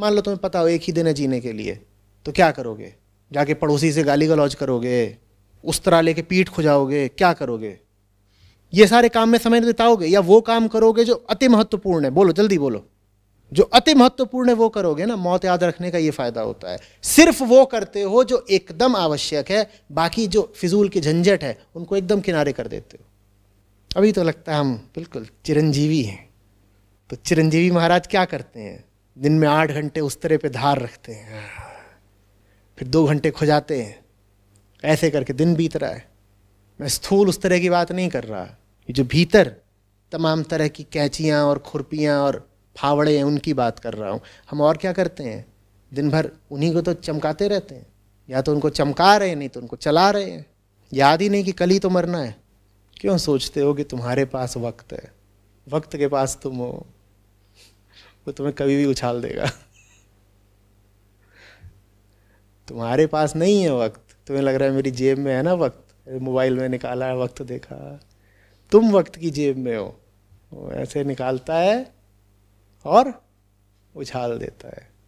मान लो तुम्हें पता हो एक ही दिन है जीने के लिए तो क्या करोगे जाके पड़ोसी से गाली गलौज करोगे उस तरह लेके पीठ खुजाओगे क्या करोगे ये सारे काम में समय बिताओगे या वो काम करोगे जो अति महत्वपूर्ण है बोलो जल्दी बोलो जो अति महत्वपूर्ण है वो करोगे ना मौत याद रखने का ये फायदा होता है सिर्फ वो करते हो जो एकदम आवश्यक है बाकी जो फिजूल की झंझट है उनको एकदम किनारे कर देते हो अभी तो लगता है हम बिल्कुल चिरंजीवी हैं तो चिरंजीवी महाराज क्या करते हैं दिन में आठ घंटे उस तरह पे धार रखते हैं फिर दो घंटे खो जाते हैं ऐसे करके दिन बीत रहा है मैं स्थूल उस तरह की बात नहीं कर रहा ये जो भीतर तमाम तरह की कैंचियाँ और खुरपियाँ और फावड़े हैं उनकी बात कर रहा हूँ हम और क्या करते हैं दिन भर उन्हीं को तो चमकाते रहते हैं या तो उनको चमका रहे हैं नहीं तो उनको चला रहे हैं याद ही नहीं कि कल ही तो मरना है क्यों सोचते हो कि तुम्हारे पास वक्त है वक्त के पास तुम हो वो तुम्हें कभी भी उछाल देगा तुम्हारे पास नहीं है वक्त तुम्हें लग रहा है मेरी जेब में है ना वक्त मोबाइल में निकाला है वक्त देखा तुम वक्त की जेब में हो वो ऐसे निकालता है और उछाल देता है